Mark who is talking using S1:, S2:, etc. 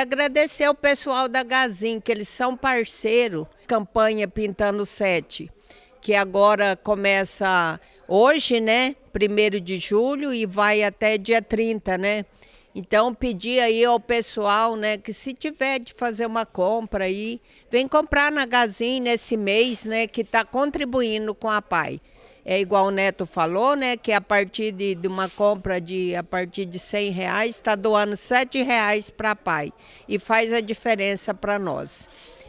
S1: Agradecer ao pessoal da Gazin, que eles são parceiro, campanha Pintando Sete, que agora começa hoje, né? 1 de julho e vai até dia 30, né? Então pedir aí ao pessoal, né, que se tiver de fazer uma compra aí, vem comprar na Gazin nesse mês, né, que está contribuindo com a PAI é igual o Neto falou, né? Que a partir de, de uma compra de a partir de 100 reais está doando 7 reais para PAI e faz a diferença para nós.